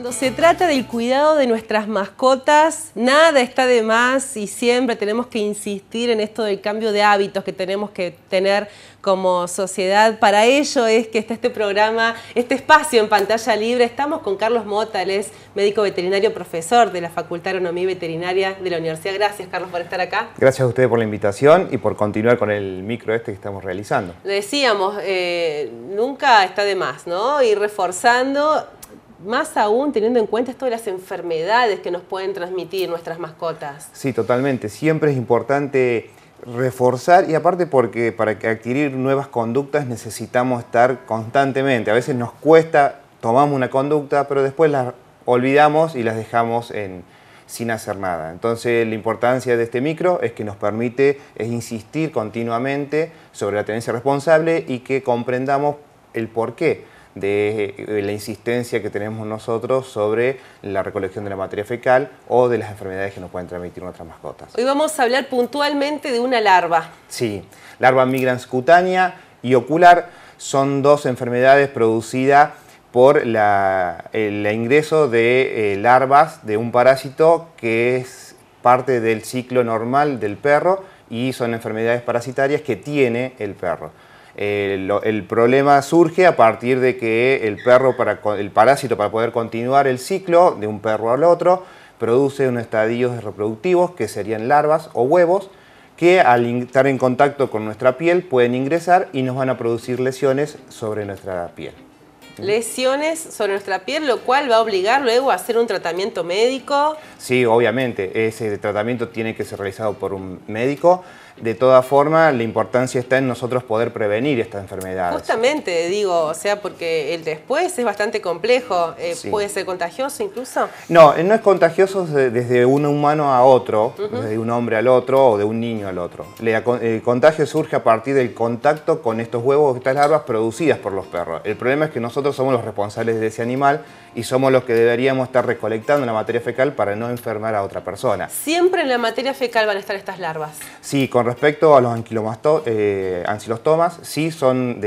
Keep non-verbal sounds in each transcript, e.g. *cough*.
Cuando se trata del cuidado de nuestras mascotas, nada está de más y siempre tenemos que insistir en esto del cambio de hábitos que tenemos que tener como sociedad. Para ello es que está este programa, este espacio en pantalla libre. Estamos con Carlos Mota, es médico veterinario profesor de la Facultad de Agronomía Veterinaria de la Universidad. Gracias, Carlos, por estar acá. Gracias a ustedes por la invitación y por continuar con el micro este que estamos realizando. Decíamos, eh, nunca está de más, ¿no? Y reforzando más aún teniendo en cuenta todas las enfermedades que nos pueden transmitir nuestras mascotas. Sí, totalmente. Siempre es importante reforzar y aparte porque para adquirir nuevas conductas necesitamos estar constantemente. A veces nos cuesta, tomamos una conducta, pero después la olvidamos y las dejamos sin hacer nada. Entonces la importancia de este micro es que nos permite insistir continuamente sobre la tenencia responsable y que comprendamos el por qué de eh, la insistencia que tenemos nosotros sobre la recolección de la materia fecal o de las enfermedades que nos pueden transmitir nuestras mascotas. Hoy vamos a hablar puntualmente de una larva. Sí, larva migrans cutánea y ocular son dos enfermedades producidas por eh, el ingreso de eh, larvas de un parásito que es parte del ciclo normal del perro y son enfermedades parasitarias que tiene el perro. Eh, el problema surge a partir de que el perro, el parásito, para poder continuar el ciclo de un perro al otro, produce unos estadios reproductivos que serían larvas o huevos que al estar en contacto con nuestra piel pueden ingresar y nos van a producir lesiones sobre nuestra piel. Lesiones sobre nuestra piel, lo cual va a obligar luego a hacer un tratamiento médico. Sí, obviamente, ese tratamiento tiene que ser realizado por un médico de todas formas, la importancia está en nosotros poder prevenir esta enfermedad. Justamente, digo, o sea, porque el después es bastante complejo. Eh, ¿Puede ser contagioso incluso? No, eh, no es contagioso desde un humano a otro, desde un hombre al otro o de un niño al otro. El contagio surge a partir del contacto con estos huevos, estas larvas producidas por los perros. El problema es que nosotros somos los responsables de ese animal y somos los que deberíamos estar recolectando la materia fecal para no enfermar a otra persona. ¿Siempre en la materia fecal van a estar estas larvas? Sí, con respecto a los eh, sí son,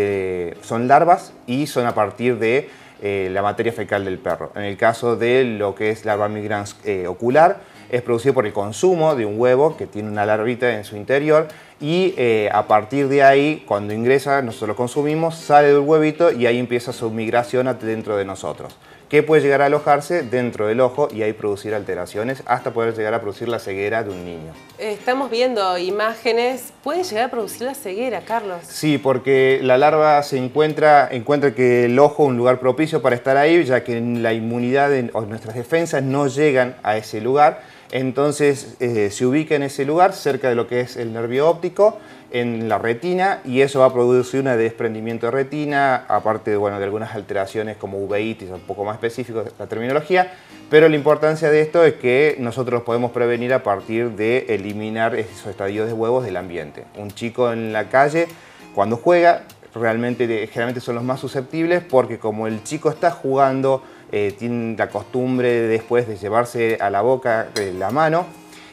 larvas y son a partir de eh, la materia fecal del perro. En el caso de lo que es larva migrans eh, ocular, es producido por el consumo de un huevo que tiene una larvita en su interior y eh, a partir de ahí, cuando ingresa, nosotros lo consumimos, sale del huevito y ahí empieza su migración dentro de nosotros que puede llegar a alojarse dentro del ojo y ahí producir alteraciones hasta poder llegar a producir la ceguera de un niño. Estamos viendo imágenes, puede llegar a producir la ceguera, Carlos. Sí, porque la larva se encuentra, encuentra que el ojo es un lugar propicio para estar ahí, ya que la inmunidad o nuestras defensas no llegan a ese lugar, entonces eh, se ubica en ese lugar, cerca de lo que es el nervio óptico, en la retina, y eso va a producir un desprendimiento de retina, aparte bueno, de algunas alteraciones como uveitis, un poco más específicos la terminología, pero la importancia de esto es que nosotros podemos prevenir a partir de eliminar esos estadios de huevos del ambiente. Un chico en la calle, cuando juega, realmente generalmente son los más susceptibles porque como el chico está jugando, eh, tiene la costumbre después de llevarse a la boca eh, la mano,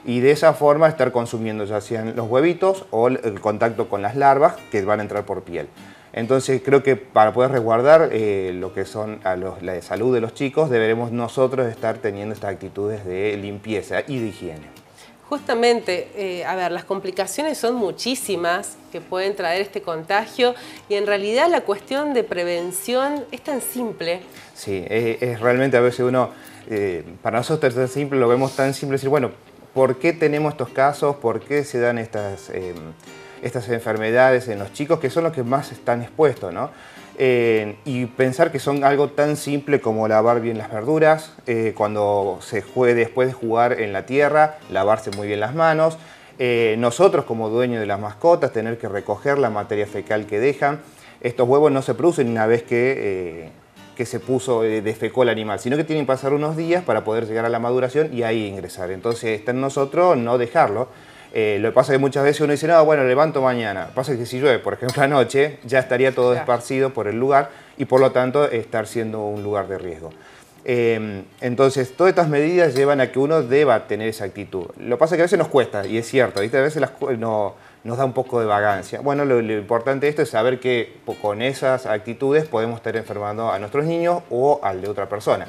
y de esa forma estar consumiendo ya sean los huevitos o el contacto con las larvas que van a entrar por piel. Entonces creo que para poder resguardar eh, lo que son la salud de los chicos, deberemos nosotros estar teniendo estas actitudes de limpieza y de higiene. Justamente, eh, a ver, las complicaciones son muchísimas que pueden traer este contagio y en realidad la cuestión de prevención es tan simple. Sí, es, realmente a veces uno, eh, para nosotros es tan simple, lo vemos tan simple, decir, bueno, ¿por qué tenemos estos casos? ¿Por qué se dan estas em, estas enfermedades en los chicos, que son los que más están expuestos, ¿no? Eh, y pensar que son algo tan simple como lavar bien las verduras, eh, cuando se juegue después de jugar en la tierra, lavarse muy bien las manos, eh, nosotros como dueños de las mascotas tener que recoger la materia fecal que dejan. Estos huevos no se producen una vez que, que se puso, defecó el animal, sino que tienen que pasar unos días para poder llegar a la maduración y ahí ingresar. Entonces está en nosotros no dejarlo. Eh, lo que pasa es que muchas veces uno dice, no, bueno, levanto mañana. pasa es que si llueve, por ejemplo, *laughs* anoche, ya estaría todo esparcido por el lugar y por lo tanto estar siendo un lugar de riesgo. Em, entonces, todas estas medidas llevan a que uno deba tener esa actitud. Lo que pasa es que a veces nos cuesta, y es cierto, a veces nos da un poco de vagancia. Bueno, lo, lo, importante de esto es saber que con esas actitudes podemos estar enfermando a nuestros niños o al de otra persona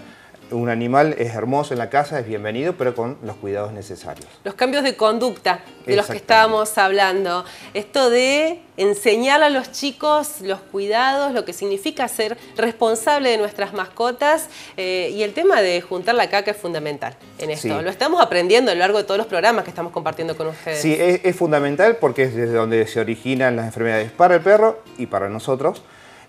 un animal es hermoso en la casa, es bienvenido, pero con los cuidados necesarios. Los cambios de conducta de los que estábamos hablando. Esto de enseñar a los chicos los cuidados, lo que significa ser responsable de nuestras mascotas eh, y el tema de juntar la caca es fundamental en esto. Lo estamos aprendiendo a lo largo de todos los programas que estamos compartiendo con ustedes. Sí, es, fundamental porque es desde donde se originan las enfermedades para el perro y para nosotros.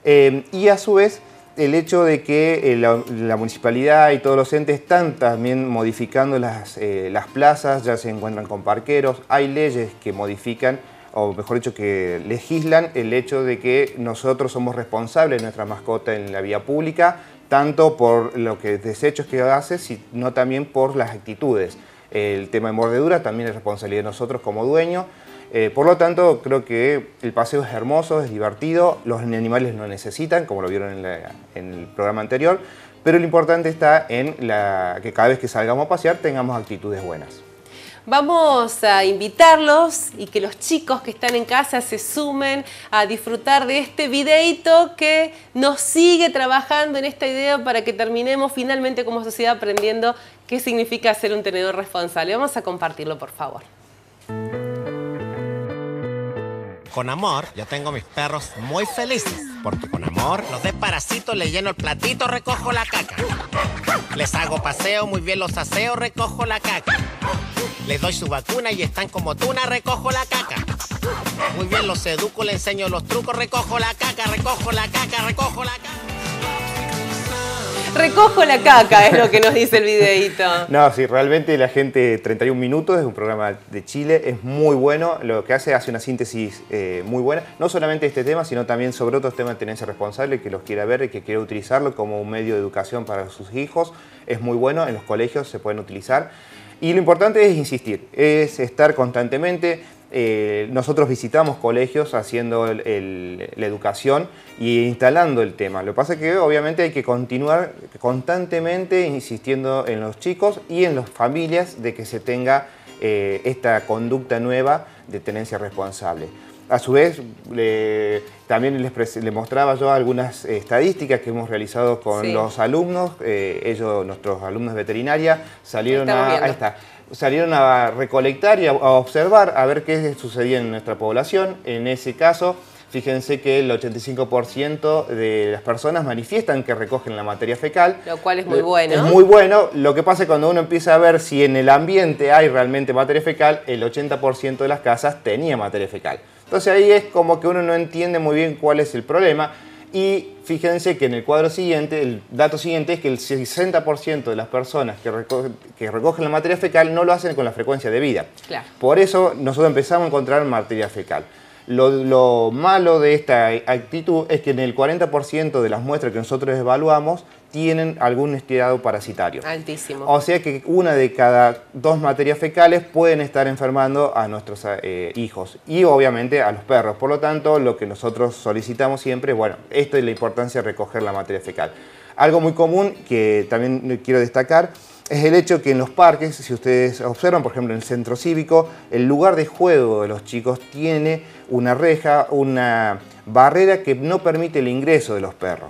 Eh, y a su vez el hecho de que eh, la, municipalidad y todos los entes están también modificando las, eh, las, plazas, ya se encuentran con parqueros, hay leyes que modifican, o mejor dicho, que legislan el hecho de que nosotros somos responsables de nuestra mascota en la vía pública, tanto por los que, desechos que hace, sino también por las actitudes. El tema de mordedura también es responsabilidad de nosotros como dueños. Eh, por lo tanto, creo que el paseo es hermoso, es divertido, los animales lo necesitan, como lo vieron en, el programa anterior, pero lo importante está en que cada vez que salgamos a pasear tengamos actitudes buenas. Vamos a invitarlos y que los chicos que están en casa se sumen a disfrutar de este videito que nos sigue trabajando en esta idea para que terminemos finalmente como sociedad aprendiendo qué significa ser un tenedor responsable. Vamos a compartirlo, por favor. Con amor, yo tengo mis perros muy felices, porque con amor los desparasito, parasitos, le lleno el platito, recojo la caca. Les hago paseo, muy bien los aseo, recojo la caca. Les doy su vacuna y están como tuna, recojo la caca. Muy bien los educo, le enseño los trucos, recojo la caca, recojo la caca, recojo la caca. Recojo la caca, es lo que nos dice el videíto. No, sí, realmente la gente 31 minutos es un programa de Chile, es muy bueno, lo que hace hace una síntesis eh, muy buena, no solamente este tema, sino también sobre otros temas de tenencia responsable que los quiera ver y que quiera utilizarlo como un medio de educación para sus hijos, es muy bueno, en los colegios se pueden utilizar. Y lo importante es insistir, es estar constantemente, eh, nosotros visitamos colegios haciendo la educación y instalando el tema. Lo que pasa es que obviamente hay que continuar constantemente insistiendo en los chicos y en las familias de que se tenga eh, esta conducta nueva de tenencia responsable. A su vez, también les, mostraba yo algunas estadísticas que hemos realizado con los alumnos. Eh, ellos, nuestros alumnos de salieron a salieron a recolectar y a, observar a ver qué sucedía en nuestra población. En ese caso, fíjense que el 85% de las personas manifiestan que recogen la materia fecal. Lo cual es muy eh, bueno. Es muy bueno. Lo que pasa es cuando uno empieza a ver si en el ambiente hay realmente materia fecal, el 80% de las casas tenía materia fecal. Entonces ahí es como que uno no entiende muy bien cuál es el problema. Y fíjense que en el cuadro siguiente, el dato siguiente es que el 60% de las personas que, recogen la materia fecal no lo hacen con la frecuencia debida. Claro. Por eso nosotros empezamos a encontrar materia fecal. Lo, lo, malo de esta actitud es que en el 40% de las muestras que nosotros evaluamos tienen algún estirado parasitario. Altísimo. O sea que una de cada dos materias fecales pueden estar enfermando a nuestros eh, hijos y obviamente a los perros. Por lo tanto, lo que nosotros solicitamos siempre, bueno, esto es la importancia de recoger la materia fecal. Algo muy común que también quiero destacar es el hecho que en los parques, si ustedes observan, por ejemplo en el centro cívico, el lugar de juego de los chicos tiene una reja, una barrera que no permite el ingreso de los perros.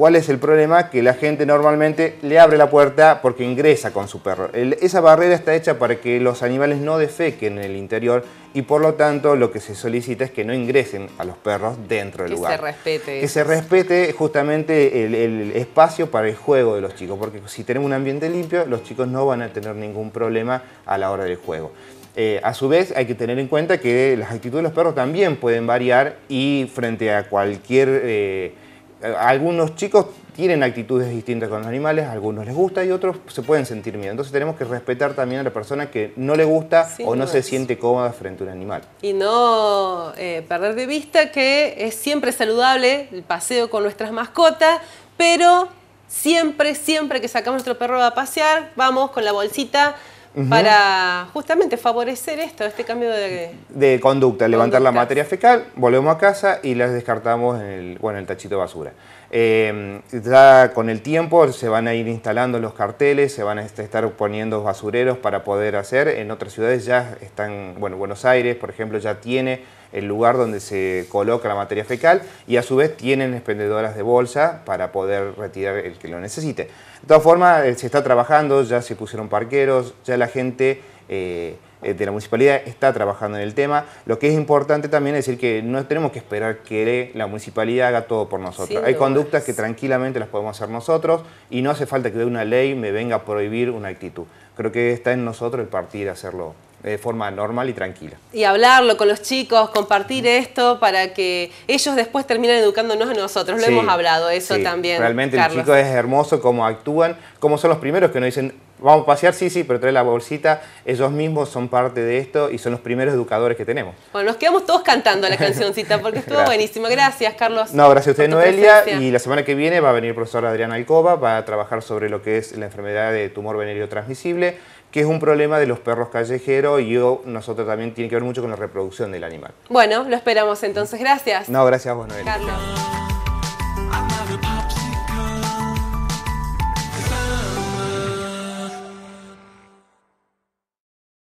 ¿Cuál es el problema? Que la gente normalmente le abre la puerta porque ingresa con su perro. esa barrera está hecha para que los animales no defequen en el interior y por lo tanto lo que se solicita es que no ingresen a los perros dentro del lugar. Que se respete. Que se respete justamente el, espacio para el juego de los chicos, porque si tenemos un ambiente limpio, los chicos no van a tener ningún problema a la hora del juego. Eh, a su vez, hay que tener en cuenta que las actitudes de los perros también pueden variar y frente a cualquier... Eh, algunos chicos tienen actitudes distintas con los animales, a algunos les gusta y otros se pueden sentir miedo. Entonces tenemos que respetar también a la persona que no le gusta o no se siente cómoda frente a un animal. Y no eh, perder de vista que es siempre saludable el paseo con nuestras mascotas, pero siempre, siempre que sacamos nuestro perro a pasear, vamos con la bolsita para justamente favorecer esto, este cambio de... conducta, levantar la materia fecal, volvemos a casa y las descartamos en el, bueno, el tachito de basura. Eh, ya con el tiempo se van a ir instalando los carteles, se van a estar poniendo basureros para poder hacer. En otras ciudades ya están, bueno, Buenos Aires, por ejemplo, ya tiene el lugar donde se coloca la materia fecal y a su vez tienen expendedoras de bolsa para poder retirar el que lo necesite. De todas formas, eh, se está trabajando, ya se pusieron parqueros, ya la gente... Eh, eh, de la municipalidad está trabajando en el tema. Lo que es importante también es decir que no tenemos que esperar que la municipalidad haga todo por nosotros. Hay conductas que tranquilamente las podemos hacer nosotros y no hace falta que de una ley me venga a prohibir una actitud. Creo que está en nosotros el partir a hacerlo de forma normal y tranquila. Y hablarlo con los chicos, compartir esto para que ellos después terminen educándonos a nosotros. Lo hemos hablado eso también. Realmente el chico es hermoso cómo actúan, cómo son los primeros que nos dicen, vamos a pasear, sí, sí, pero trae la bolsita. Ellos mismos son parte de esto y son los primeros educadores que tenemos. Bueno, nos quedamos todos cantando la *laughs* cancioncita porque estuvo buenísimo, Gracias, Carlos. No, gracias a usted, Noelia. Y la semana que viene va a venir el profesor Adrián Alcoba, va a trabajar sobre lo que es la enfermedad de tumor venéreo transmisible que es un problema de los perros callejeros y yo, nosotros también tiene que ver mucho con la reproducción del animal. Bueno, lo esperamos entonces. Gracias. No, gracias vos, Noel.